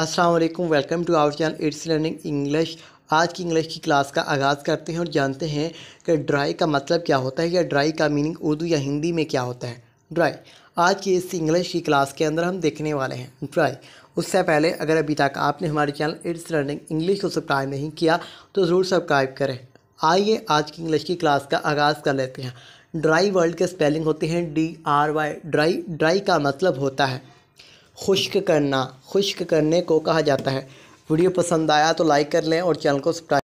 Aslam welcome to our channel it's learning English आज की English की क्लास का आगाज़ करते हैं और जानते हैं कि ड्राई का मतलब क्या होता है या ड्राई का मीनिंग उर्दू या हिंदी में क्या होता है ड्राई आज की इस इंग्लिश की क्लास के अंदर हम देखने वाले हैं ड्राई उससे पहले अगर अभी तक आपने हमारे चैनल इट्स लर्निंग इंग्लिश को सब्सक्राइब नहीं किया तो ज़रूर सब्सक्राइब करें आइए आज की इंग्लिश की क्लास का आगाज़ कर लेते हैं ड्राई वर्ड के स्पेलिंग होते हैं D R Y dry dry का मतलब होता है खुश्क करना खुश्क करने को कहा जाता है वीडियो पसंद आया तो लाइक कर लें और चैनल को सब्सक्राइब